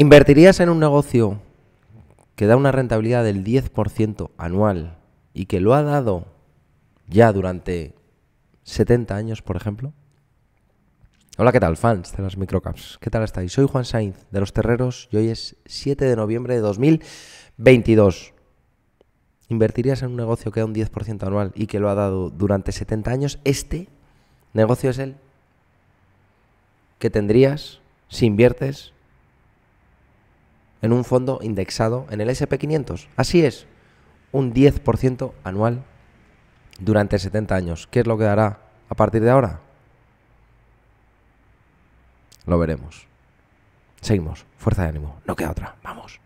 ¿Invertirías en un negocio que da una rentabilidad del 10% anual y que lo ha dado ya durante 70 años, por ejemplo? Hola, ¿qué tal, fans de las microcaps? ¿Qué tal estáis? Soy Juan Sainz de Los Terreros y hoy es 7 de noviembre de 2022. ¿Invertirías en un negocio que da un 10% anual y que lo ha dado durante 70 años? Este negocio es el que tendrías si inviertes en un fondo indexado en el SP500. Así es, un 10% anual durante 70 años. ¿Qué es lo que dará a partir de ahora? Lo veremos. Seguimos. Fuerza de ánimo. No queda otra. Vamos.